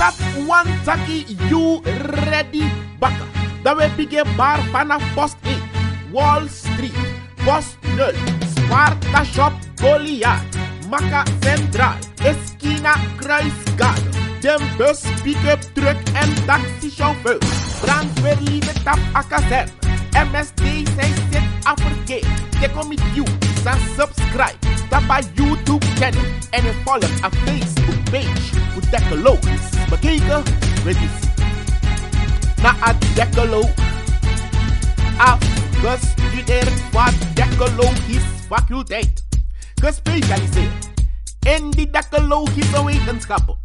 that one turkey you ready bakker. Dan we biggen bar fana first 1, Wall Street, post 0, Sparta Shop Goliath, Maka Central, Esquina Kruisgaard, Den bus, pick-up truck en taxichauffeur. Brandweerlieve tap a kazerne. MSD, zij zit afverkeerd. Take on with you, dan subscribe. Stop bij YouTube channel en in volg een Facebook page voor Dekkeloos. Naar release. Na het Dekkeloos. Afgestudeerd wat Dekkelogisch faculteit. Gespecialiseerd in die Dekkelogische wetenschappen.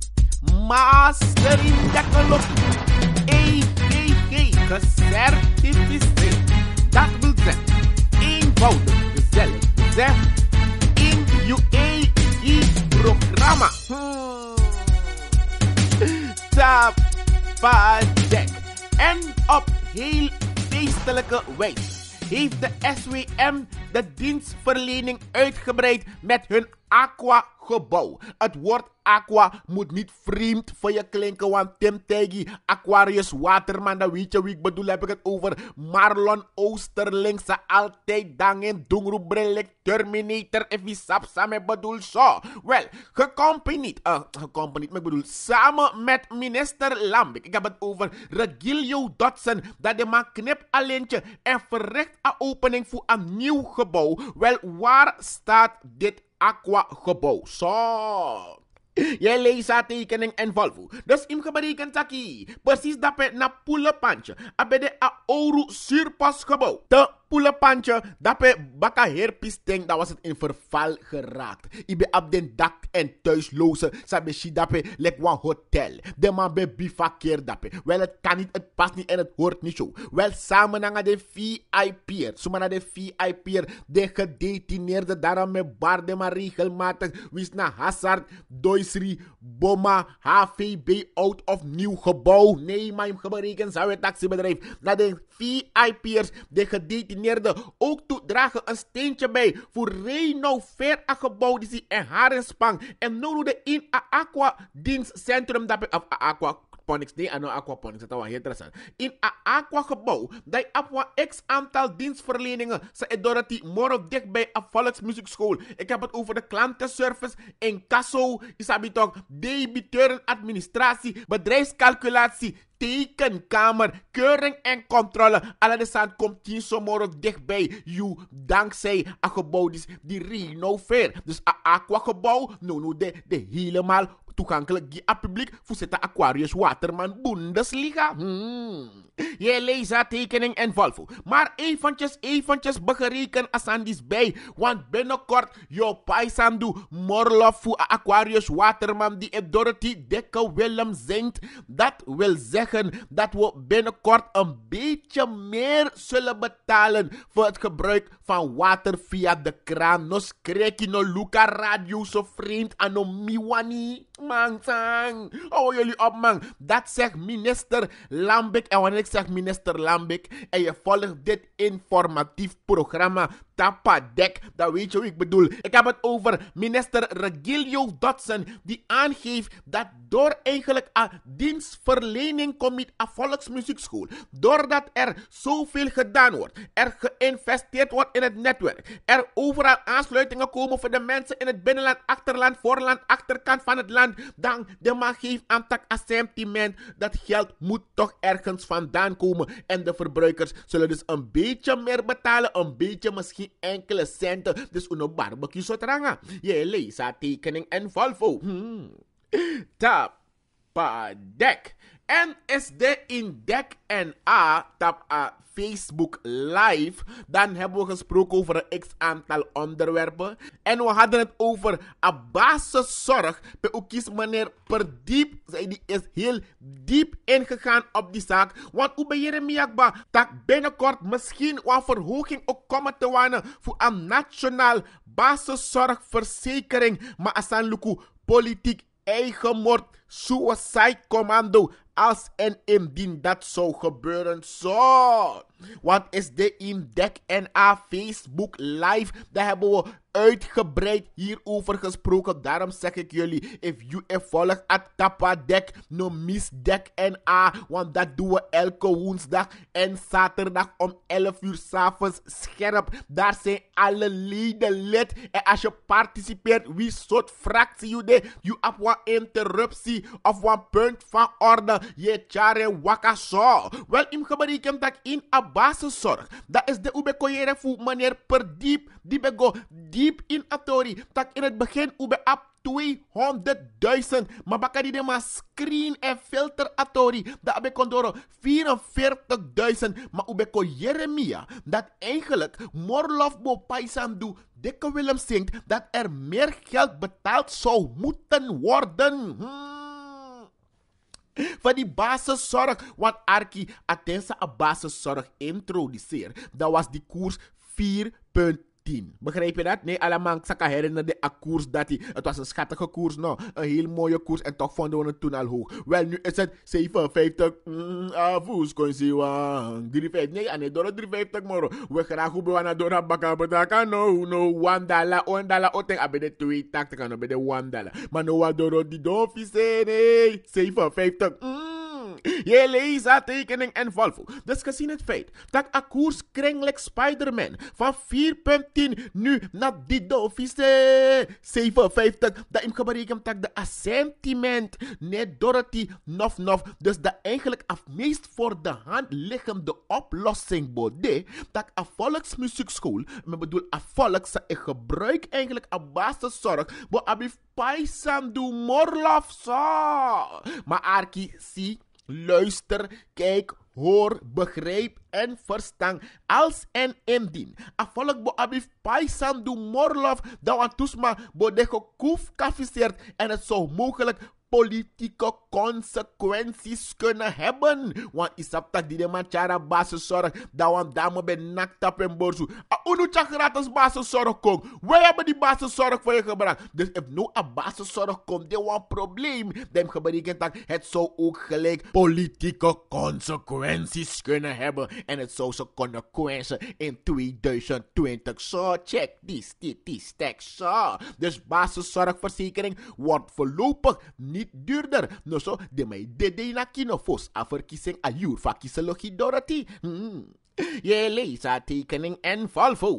Master in Dekkelogie. EGG gecertificeerd. Dat wil zeggen, eenvoudig, gezellig, gezegd uae e programma Tabadek. En op heel feestelijke wijze heeft de SWM de dienstverlening uitgebreid met hun aqua gebouw. Het woord aqua moet niet vreemd voor je klinken, want Tim Teggy, Aquarius Waterman, dat nou weet je wie ik bedoel, heb ik het over Marlon Oosterling, ze altijd dang in Brillik, Terminator, if sap samen bedoel zo. Wel, gecombineerd, uh, eh, maar ik bedoel samen met minister Lambik. Ik heb het over Regilio Dodson, dat de man knip allentje en verricht een opening voor een nieuw gebouw. Wel, waar staat dit aqua gebouw. Zo. Je leest haar tekening en Volvo. Dus ik heb berekend dat Precies dat na poele pandje. Abede a oru surpas gebouw poelenpandje, dape bakka herpisteng, dat was het in verval geraakt. Ik ben op den dak en thuisloze, sabe shi dape lek wan hotel. De man be bivakkeer dape. Wel, het kan niet, het past niet en het hoort niet zo. Wel, samen naar de VIP, samen naar de VIP, de gedetineerde daarom met barde maar regelmatig, wist naar Hazard, Doisri, Boma, HVB, oud of nieuw gebouw. Nee, mijn gebreken zou het taxibedrijf. Naar de VIP'ers, de gedetineerde ook ook dragen een steentje bij voor reno ver gebouw die en Harenspang en nodig de in aqua dienstcentrum dat of aqua aquaponics. Nee, ano aquaponics. Dat was heel interessant. In een gebouw, dat aqua x aantal dienstverleningen. Ze uh, edorati moro dichtbij een volksmuziekschool. Ik heb het over de klantenservice, is dat toch, debiteuren, administratie, bedrijfscalculatie, tekenkamer, keuring en controle. Alle de zaad komt tien morgen dichtbij. You, dankzij een gebouw die, die renoveert. Dus een aquagebouw, no, no, de, de helemaal toegankelijk aan publiek voor zitten Aquarius Waterman Bundesliga. Hmm. Je leest tekening en volvo, Maar eventjes, eventjes begereken Asandis bij. Want binnenkort, yo paisandu, Morlofu, Aquarius, Waterman, die en Dorothy Dekke Willem zingt. Dat wil zeggen dat we binnenkort een beetje meer zullen betalen voor het gebruik van water via de kraan. Nos kreki no Luca Radio, zo vriend, ano miwani. Mang, zang. Oh, jullie op, man. Dat zegt minister Lambek en wanneer ik zeg minister Lambik en je volgt dit informatief programma tapadek. Dat weet je hoe ik bedoel. Ik heb het over minister Regilio Dotson, die aangeeft dat door eigenlijk aan dienstverlening komt aan volksmuziekschool, doordat er zoveel gedaan wordt, er geïnvesteerd wordt in het netwerk, er overal aansluitingen komen voor de mensen in het binnenland, achterland, voorland, achterkant van het land, dan de man geeft aan tak assentiment dat geld moet toch ergens vandaan komen en de verbruikers zullen dus een beetje meer betalen, een beetje misschien geen enkele cent. Dus een barbecue sotranga. Ah. Je leest tekening en Volvo. Hmm. Tapadek. NSD en a tap a Facebook Live. Dan hebben we gesproken over een x aantal onderwerpen. En we hadden het over een basiszorg. kies meneer Perdiep die is heel diep ingegaan op die zaak. Want hoe ben je miakba dat binnenkort misschien wat verhoging ook komen te wanen voor een nationaal basiszorgverzekering. Maar Asan Luku, politiek eigen suicide commando als en indien dat zou gebeuren zou. Want is de en NA Facebook Live, daar hebben we uitgebreid hierover gesproken. Daarom zeg ik jullie, if you volg at Tapa Dek, no mis Dek NA. Want dat doen we elke woensdag en zaterdag om 11 uur s'avonds scherp. Daar zijn alle leden lid. En als je participeert, wie soort fractie you de, you have one interruptie of one punt van orde. Je tjare wakaso. Wel, im gebarikem dat in a basiszorg. Dat is de ube manier per diep, die go diep in atori. Tak in het begin ube ap 200.000. Maar bakari de ma screen en filter atori. Dat abe kondoro 44.000. Maar ubeko Jeremia. Dat eigenlijk Morlof Bo Paisan Deke Dikke Willem zingt dat er meer geld betaald zou moeten worden. Hmm. Van die basiszorg. wat Arki, Atensa a basiszorg introduceert, Dat was die koers 4. 10. Begrijp je dat? Nee, allemaal Saka herinnerde de koers dat hij. Het was een schattige koers, nou. Een heel mooie koers en toch vonden we het toen al hoog. Wel, nu is het 57. Mm, afus, kon je zien. 350. Nee, en door 350 moro. We graag hoe we door de bakken No, no. 1 dollar, 1 dollar. Oteng, abe de 280 kan, abe de 1 dollar. Maar no, wat door die donfie eh, zijn, nee. 57. Je leest tekening en Volvo. Dus gezien het feit dat een koers kringelijk Spider-Man van 4.10 nu naar die dofise 57, dat ik berekend dat de assentiment net Dorothy nof nof, dus dat eigenlijk af meest voor de hand liggende oplossing bode, dat een volksmuziekschool, ik bedoel een volks, ik gebruik eigenlijk een basiszorg, maar abif paisam du morlof zo. Maar Arki, zie, luister, kijk, hoor, begrijp en verstaan Als en indien. Afvolk bo abif paisan du morlof, dan wat toesma bo kuf kafiseert en het zo mogelijk politieke consequenties kunnen hebben. Want is dat die de machara basiszorg, dat want daar moet nakt op en borsu. A ah, unu tja gratis basiszorg kom? Wij hebben die basiszorg voor je gebracht. Dus if nu a basiszorg komt, dit een probleem. Dan gebreken dat het zou ook gelijk politieke consequenties kunnen hebben. En het zou ze kunnen in 2020. Zo, so, check die this, Zo. So. Dus basiszorgverzekering wordt voorlopig niet duurder. Dus so de mai dede na kino fos a verkiezing hmm. a jur fa kieselogie dorati. Hmm. Je lees a tekening en Volvo.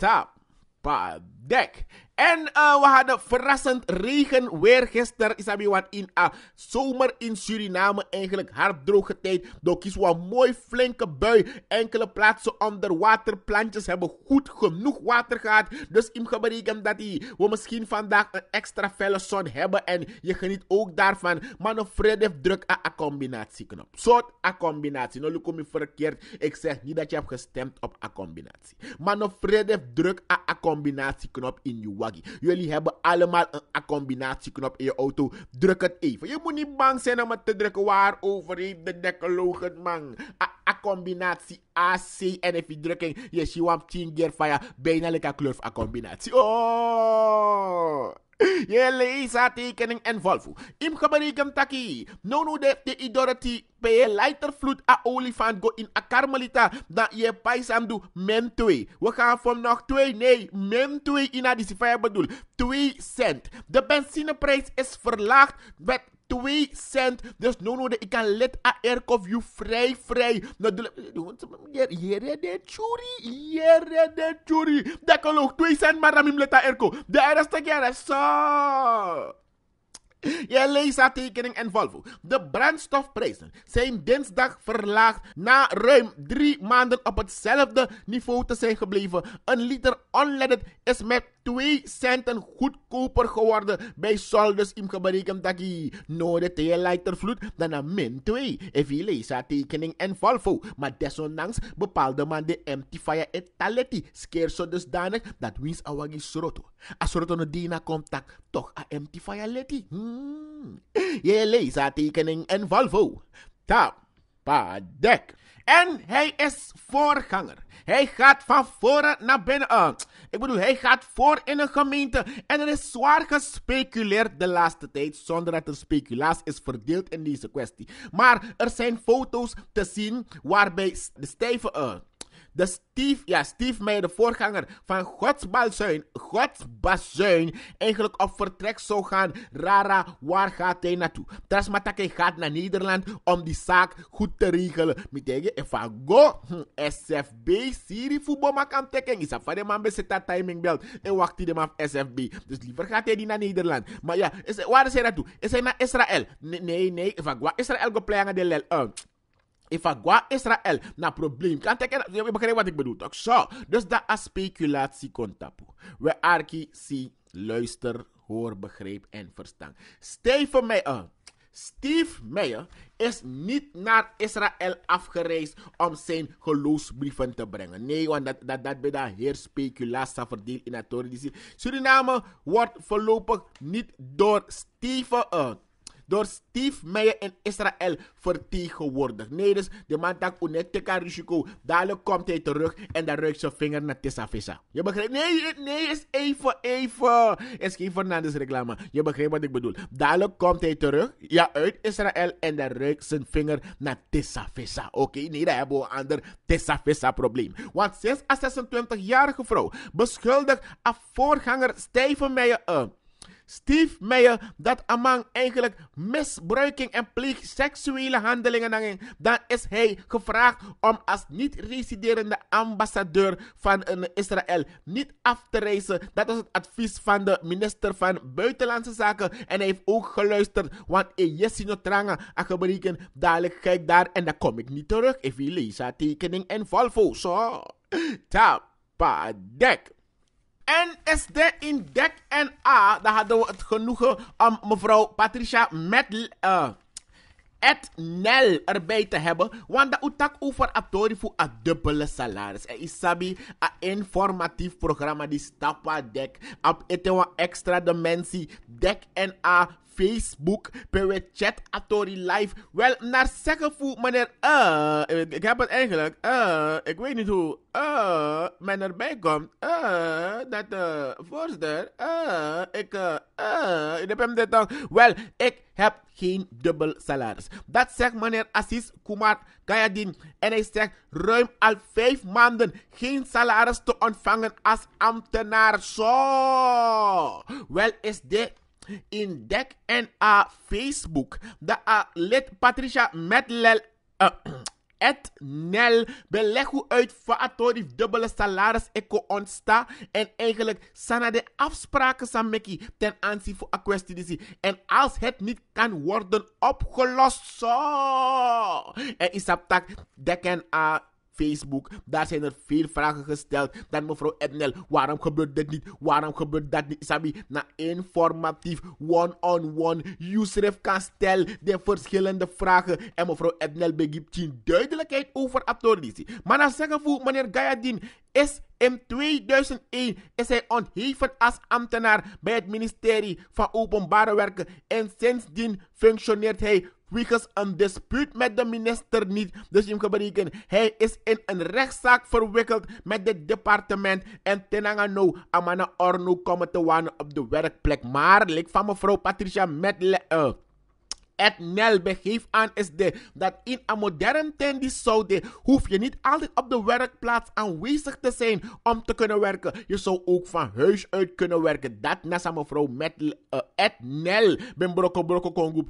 Tap. Padek. En eh, we hadden verrassend regen weer gisteren. Isabi, wat in a eh, zomer in Suriname eigenlijk hard droge tijd. Door kies wat mooi flinke bui. Enkele plaatsen onder waterplantjes hebben goed genoeg water gehad. Dus in gebreken dat die, we misschien vandaag een extra felle zon hebben. En je geniet ook daarvan. Maar nog druk eh, aan een combinatieknop. Soort a combinatie. Nou, kom je verkeerd. Ik zeg niet dat je hebt gestemd op een combinatie. Maar heeft druk aan A-combinatieknop in je waggie. Jullie hebben allemaal een A-combinatieknop in je auto. Druk het even. Je moet niet bang zijn om het te drukken. Waarover heeft de decoloog het man? A-combinatie AC en drukking. Yes, you want 10 gear fire bijna lekker kleur A-combinatie. Oh! Yele isa tekening en Volvo. Im geberikem taki. No no de te idorati pe vloed a olifant go in a karmelita dan je paisandu doe mem 2. We gaan van nog 2, nee, men 2 in a bedoel. 2 cent. De benzineprijs is verlaagd met 2 cent. Dus no, no, ik kan let a you vrij, vrij. Hier nou, de churi, hier de churi. Dat kan ook 2 cent, maar dan moet let erko. De eerste keer zo. Je leest tekening en Volvo. De brandstofprijzen zijn dinsdag verlaagd na ruim drie maanden op hetzelfde niveau te zijn gebleven. Een liter unleaded is met 2 centen goedkoper geworden bij Soldes im gebreken dat je no de vloed dan een min 2. If is leest tekening en Volvo, maar desondanks bepaalde man de empty fire et talenti, zo dusdanig dat wins awagi sroto. Als sroto no dina contact, toch a empty fire letti. Hmm. Je leest tekening en Volvo. Tap, pa dek. En hij is voorganger. Hij gaat van voren naar binnen. Eh, ik bedoel, hij gaat voor in een gemeente. En er is zwaar gespeculeerd de laatste tijd, zonder dat er speculaas is verdeeld in deze kwestie. Maar er zijn foto's te zien waarbij de stijve eh, de Steve, ja, Steve Meijer, de voorganger van Godsbazuin, Godsbazuin, eigenlijk op vertrek zou gaan. Rara, waar gaat hij naartoe? Trasmatake gaat naar Nederland om die zaak goed te regelen. Met tegen Evango, hm, SFB, Siri voetbal maar kan tekken. Is de man bezit dat timing belt en wacht hij hem af SFB. Dus liever gaat hij die naar Nederland. Maar ja, is, waar is hij naartoe? Is hij naar Israël? Nee, nee, nee. Israël go play aan de lel. Uh, Ifagwa Israël na probleem. Kan teken, je begrijpt wat ik bedoel Zo, dus dat is speculatie kontapu. We arki, zie, luister, hoor, begrijp en verstaan. Steven Meijer, Steve Meyer is niet naar Israël afgereisd om zijn geloofsbrieven te brengen. Nee, want dat, dat, dat bij dat heer speculatie verdeeld in het Suriname wordt voorlopig niet door Steven eh, door Steve Meijer in Israël vertegenwoordigd. Nee, dus de man tak unetika risico. Dadelijk komt hij terug en dan ruikt zijn vinger naar Tissa Vissa. Je begrijpt? Nee, nee, is even, even. Is geen Fernandes reclame. Je begrijpt wat ik bedoel. Dadelijk komt hij terug, ja, uit Israël en dan ruikt zijn vinger naar Tissa Vissa. Oké, okay? nee, daar hebben we een ander Tissa Vissa probleem. Want sinds 26-jarige vrouw beschuldigt haar voorganger Steven Meijer. Eh, Steve Meyer, dat Amang eigenlijk misbruiking en pleegt seksuele handelingen, dan is hij gevraagd om als niet-residerende ambassadeur van Israël niet af te reizen. Dat was het advies van de minister van Buitenlandse Zaken. En hij heeft ook geluisterd, want in Jessino Tranga, gebreken dadelijk ga ik daar en dan kom ik niet terug. Even Lisa tekening en Volvo. Zo, so, tapadek. NSD in DEC en A, daar hadden we het genoegen om mevrouw Patricia met uh, eh, et Nel erbij te hebben. Want dat utak over atori voor a dubbele salaris. En isabi, een informatief programma die stappen dek. Op extra dimensie. Dek en a Facebook, per chat, Atori live. Wel, naar zeggen voet meneer, uh, eh, ik heb het eigenlijk, eh, ik weet niet hoe, uh, men erbij komt, dat voorzitter, ik, ik heb hem dit dan, wel, ik heb geen dubbel salaris. Dat zegt meneer Assis Kumar Kayadin. En hij zegt ruim al vijf maanden geen salaris te ontvangen als ambtenaar. Zo, wel is dit in dek en a Facebook. De a lid Patricia Metlel... Uh, et nel beleg hoe uit die dubbele salaris eco ontsta en eigenlijk sana de afspraken Mickey ten aanzien voor een kwestie en als het niet kan worden opgelost zo en is dek en a Facebook. Daar zijn er veel vragen gesteld. Dan mevrouw Ednel, waarom gebeurt dit niet? Waarom gebeurt dat niet? Sabi na informatief one-on-one Yusref kan stellen de verschillende vragen. En mevrouw Ednel begint geen duidelijkheid over autoritie. Maar dan zeggen we, meneer Gayadin, is in 2001 is hij ontheven als ambtenaar bij het ministerie van Openbare Werken. En sindsdien functioneert hij wegens een dispuut met de minister niet. Dus je moet berekenen, hij is in een rechtszaak verwikkeld met het departement. En tenangano, amana orno komen te wanen op de werkplek. Maar, lik van mevrouw Patricia Medle... Uh, eh, Ed Nelbe geeft aan is de dat in een modern zou de hoef je niet altijd op de werkplaats aanwezig te zijn om te kunnen werken. Je zou ook van huis uit kunnen werken. Dat nasa mevrouw met eh, Ed Nel ben broko broko kongoep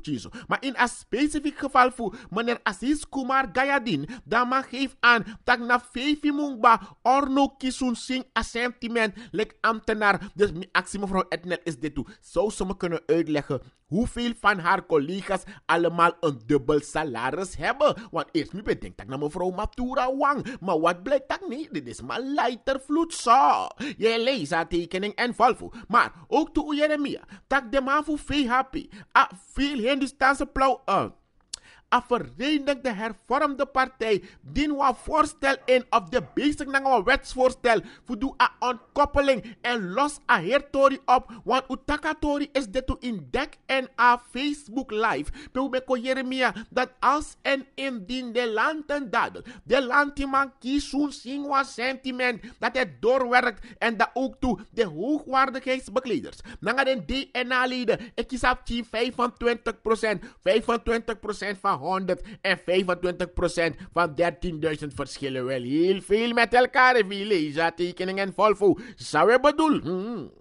Maar in een specifiek geval voor meneer Aziz Kumar Gayadin, dan mag geeft aan dat na vijfie mungba orno kisun sing assentiment lek ambtenaar. Dus actie mevrouw Ed Nel is dit toe. Zou ze me kunnen uitleggen hoeveel van haar collega's allemaal een dubbel salaris hebben. Want eerst nu bedenkt dat naar mevrouw Matura Wang. Maar wat blijkt dat niet? Dit is maar lighter vloed zo. Je leest haar tekening en valvo. Maar ook toe Jeremia. Tak de man voor VHP. Ah, veel Hindustaanse plauw aan a verenigde hervormde partij dien wat voorstel in of de bezig nang een wetsvoorstel voor a ontkoppeling en los a hertori op want utakatori is dit to in dek en a Facebook live pe beko Jeremia dat als en in indien de landen dadel de landtiman kiesun singwa sentiment dat het doorwerkt en dat ook toe de hoogwaardigheidsbekleders naar den DNA leden ik kies af 25% 25% van 125% van 13.000 verschillen wel heel veel met elkaar. Vileza, tekeningen Volvo. Zou je bedoel? Hmm.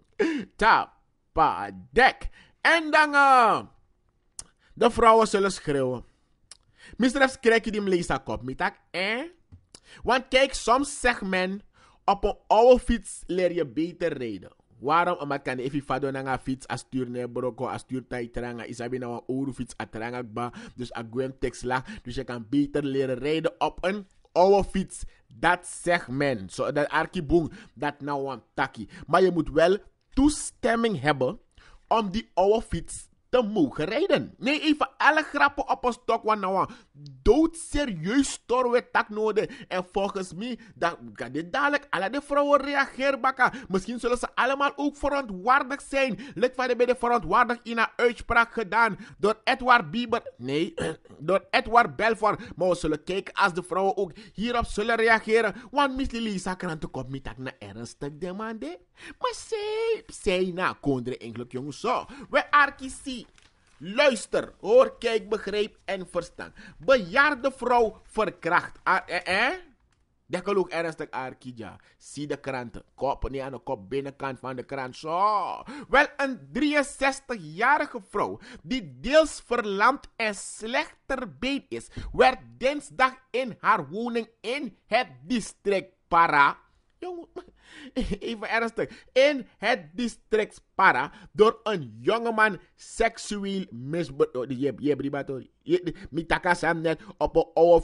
Tapadek. En dan... Eh, de vrouwen zullen schreeuwen. Mr. krijg je die lees kop, mitak. Eh? Want kijk, soms zegt men... Op een oude fiets leer je beter rijden. Waarom? Omdat kan even fado na nga fiets astur ne broko astur tai teranga isabi na een oude fiets atranga ba dus a gwen dus je kan beter leren rijden op een oude fiets. Dat zegt men. Zo so, dat arkiboom dat nou een takkie. Maar je moet wel toestemming hebben om die oude fiets te mogen rijden. Nee, even alle grappen op een stok want nou doodserieus storwe tak nodig. En volgens mij dat gaat dit dadelijk alle de vrouwen reageren bakken. Misschien zullen ze allemaal ook verantwoordelijk zijn. Lid van de bij de verantwoordelijk in een uitspraak gedaan door Edward Bieber. Nee, door Edward Belfort. Maar we zullen kijken als de vrouwen ook hierop zullen reageren. Want Miss Lily kranten komt met naar ernstig demande. Maar zij, zij na kondre eigenlijk jongens zo. We arkisi. Luister, hoor, kijk, begrijp en verstand. Bejaarde vrouw verkracht. Ah, eh, eh? Dat kan ernstig arkidja. Zie de kranten. Kop niet aan de kop, binnenkant van de krant. Zo. Wel een 63-jarige vrouw die deels verlamd en slechter been is, werd dinsdag in haar woning in het district Para Jongen, even ernstig. In het district Para door een jongeman seksueel misbruikt. Je hebt die je, net, op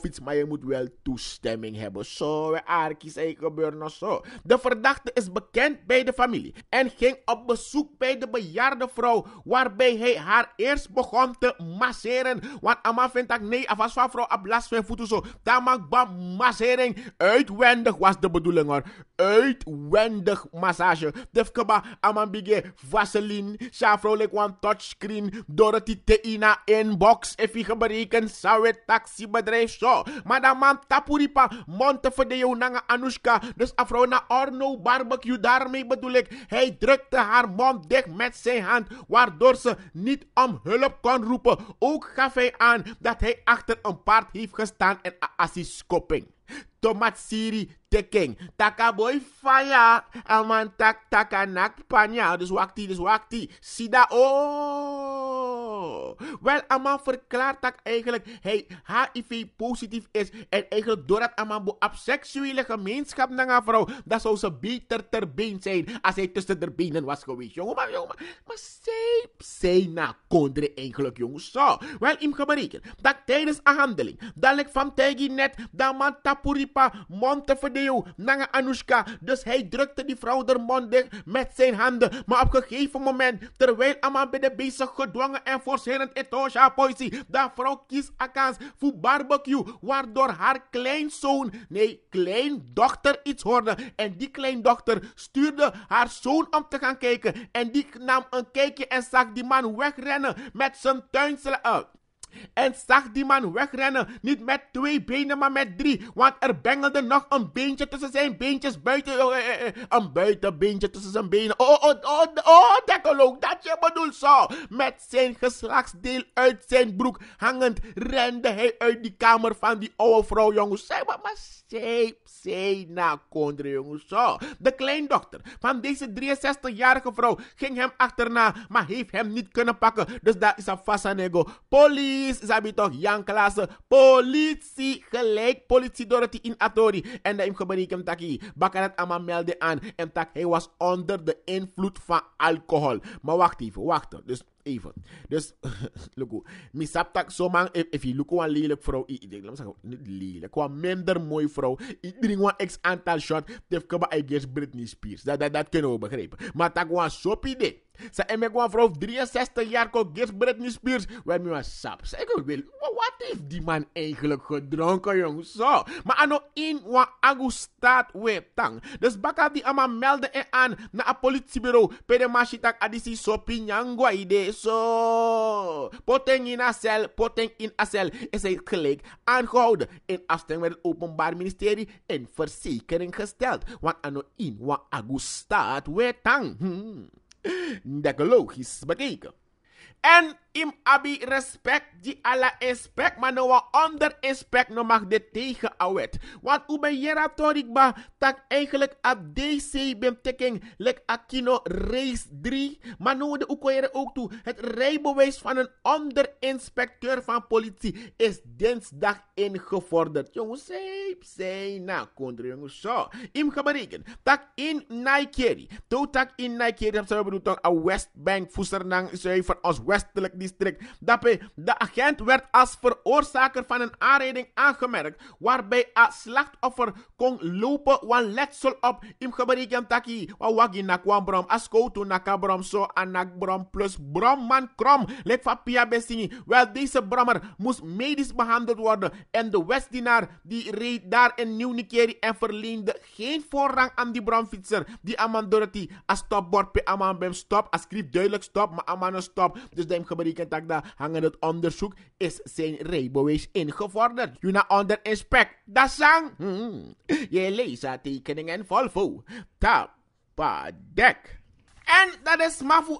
een maar moet wel toestemming hebben. Zo, Arkies, gebeurt nog zo. De verdachte is bekend bij de familie en ging op bezoek bij de bejaarde vrouw, waarbij hij haar eerst begon te masseren. Want Ama vindt dat nee, en vrouw vrouw, last van voeten zo. Tamak bam, massering. Uitwendig was de bedoeling hoor uitwendig massage. Defkeba, Amambige, Vaseline, Chafrolik One Touchscreen, Dorothy Teina Inbox, Effige bereken, taxi Taxibedrijf, zo. Madame Tapuripa, Monteverdeo Nanga Anushka, dus afrouw na Orno Barbecue, daarmee bedoel ik. Hij drukte haar mond dicht met zijn hand, waardoor ze niet om hulp kon roepen. Ook gaf hij aan dat hij achter een paard heeft gestaan en scoping tomat siri teking taka boy faya aman tak taka nak panya dus wakti dus wakti sida oh wel ama verklaart dat eigenlijk hij HIV positief is en eigenlijk doordat ama bo op seksuele gemeenschap naar een vrouw dat zou ze beter ter been zijn als hij tussen de benen was geweest jongen maar jongen maar, maar zij zij na kondre eigenlijk jongen zo wel im gebreken dat tijdens een handeling dat ik van tegen net dat man tapuri Sipa Montefedeo, Nanga Anushka. Dus hij drukte die vrouw der mond met zijn handen. Maar op een gegeven moment, terwijl de bezig gedwongen en forcerend etosha dat vrouw kiest akans voor barbecue, waardoor haar kleinzoon, nee, kleindochter iets hoorde. En die kleindochter stuurde haar zoon om te gaan kijken. En die nam een kijkje en zag die man wegrennen met zijn tuinsel uit en zag die man wegrennen. Niet met twee benen, maar met drie. Want er bengelde nog een beentje tussen zijn beentjes. Buiten, eh, eh, eh, een buitenbeentje tussen zijn benen. Oh, oh, oh, oh, dekkeloog, dat je bedoelt zo. Met zijn geslachtsdeel uit zijn broek hangend rende hij uit die kamer van die oude vrouw, jongens. Zij maar, maar zij, zij na kondre, jongens. Zo. De kleindochter van deze 63-jarige vrouw ging hem achterna, maar heeft hem niet kunnen pakken. Dus daar is een vasanego. Poli is toch Jan Klaassen. Politie, gelijk politie Dorothy in Atori. En dat heeft hem taki. Bakarat Ama melden aan. En tak, hij was onder de invloed van alcohol. Maar wacht even, wacht. Dus even. Dus, Luko, misap tak man if je look een lelijk vrouw, ik denk, laat zeggen, niet lelijk, een minder mooi vrouw, ik drink een ex aantal shot, tef kaba, I Britney Spears. Dat, dat, dat kunnen we begrijpen. Maar tak, een soppie Sa eme kwa vrouw 63 jaar kon gift Britney Spears. Waarmee was sap. Sa wil. Wat heeft die man eigenlijk gedronken jong? Zo. Maar ano nou in wa agu staat we tang. Dus baka die ama melden en aan. Na a politiebureau. Pede mashitak adisi sopi nyangwa ide. Zo. Poteng in asel, poten Poteng in asel. cel. Is hij gelijk aangehouden. In afstemming met het openbaar ministerie. En verzekering gesteld. Want ano nou in wa agu staat we tang. Hmm. D'accord, his bagig. And im abi respect di ala inspect maar no wa onder inspect no mag de tegen awet wat u ben jera ba tak eigenlijk a DC bim taking lek akino race 3 maar no de ukoere ook toe het rijbewijs van een onder inspecteur van politie is dinsdag ingevorderd jongens zeep zei na nou, kondre jongens zo im gebreken tak in Nigeria to tak in Nigeria hebben ze bedoeld a West Bank voeser nang van als westelijk district. Daarbij, de agent werd als veroorzaker van een aanrijding aangemerkt, waarbij het slachtoffer kon lopen wan letsel op im geberikem taki, wa wagi na kwam brom, asko to na kabrom so anak brom plus brom man krom, lek van pia besini. Wel, deze brommer moest medisch behandeld worden en de Westdienaar die reed daar in Nieuw-Nikeri en verleende geen voorrang aan die bromfietser, die aman Dorothy, a stopbord pe aman bem stop, a schreef duidelijk stop, maar aman stop, dus deem geberikem betekent dat hangen het onderzoek is zijn rijbewijs ingevorderd. Je na onder inspect, dat zang. Hmm. Je leest tekeningen Volvo. Tapadek. En dat is maar voor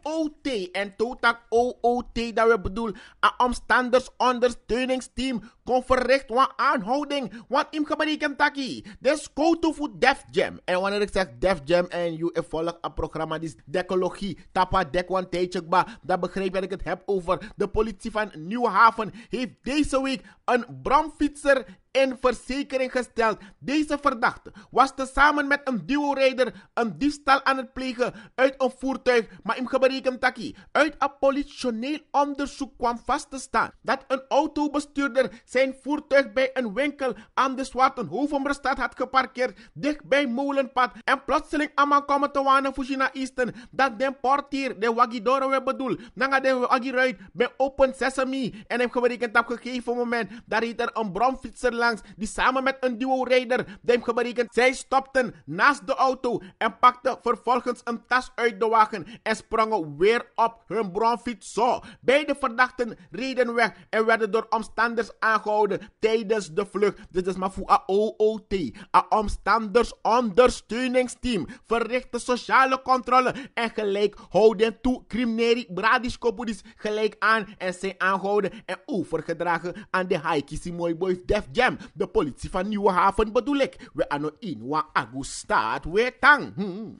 OOT. En totdat OOT, dat we bedoelen omstanders ondersteuningsteam kon verricht wat aanhouding. wan im gebari Kentucky. Dus go to food Def Jam. En wanneer ik zeg Def Jam en you volg a programma die dekologie decologie. Tapa dek one ba. Dat begrijp dat ik het heb over. De politie van Nieuwhaven heeft deze week een bromfietser in verzekering gesteld. Deze verdachte was tezamen met een duo een diefstal aan het plegen uit een voertuig, maar in gebreken taki. Uit een politioneel onderzoek kwam vast te staan dat een autobestuurder zijn zijn voertuig bij een winkel aan de Zwartenhovenstraat had geparkeerd, dicht bij Molenpad. En plotseling allemaal komen te wanen voor China Dat de portier, de Wagidoro we bedoel, gaat de Wagiruit, bij Open Sesame. En heeft geberekend op gegeven moment, daar reed er een bromfietser langs, die samen met een duo-rijder, die hem zij stopten naast de auto en pakten vervolgens een tas uit de wagen en sprongen weer op hun bromfiets. Zo, beide verdachten reden weg en werden door omstanders aangehouden gehouden tijdens de vlucht. Dit is maar voor OOT, een omstanders ondersteuningsteam, verrichten sociale controle en gelijk houden toe crimineri bradis gelijk aan en zijn aangehouden en overgedragen aan de Haikisi Mooi Boys Def Jam, de politie van Nieuwe Haven bedoel ik. We ano in wa agustaat we tang. Hmm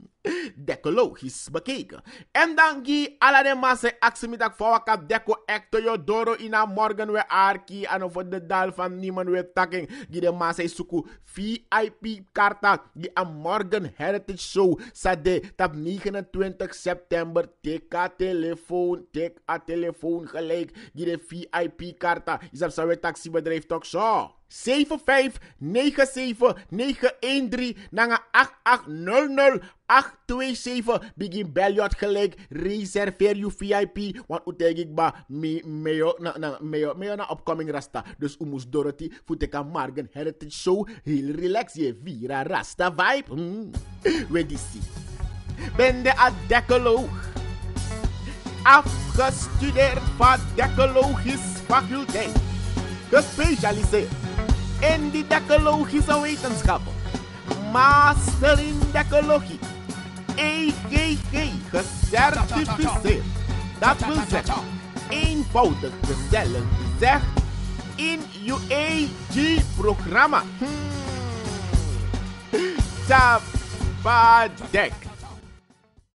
is bekeken. En danki alla de massa aximidak fawakap deco ecto yo doro ina morgen we arki ano voor de dal van niemand we taking gi de massa suku VIP karta gi a Morgan heritage show sade tap 29 september a telefoon tek a telefoon gelijk gi de VIP karta is op sawe taxi bedrijf toch show 7597-913 naar 8800827. Begin bel je gelijk. Reserveer je VIP. Want u denk ik ba meo na, upcoming rasta. Dus u moest Dorothy voeteka morgen heritage show. Heel relax. Je vira rasta vibe. Hmm. We see. Ben de adekoloog. Afgestudeerd van dekologisch faculteit. Gespecialiseerd in didacologische wetenschappen. Master in decologie. EGG gecertificeerd. Dat wil zeggen, eenvoudig gezellig. gezegd in UAG EG-programma. Hmm. Tabadek.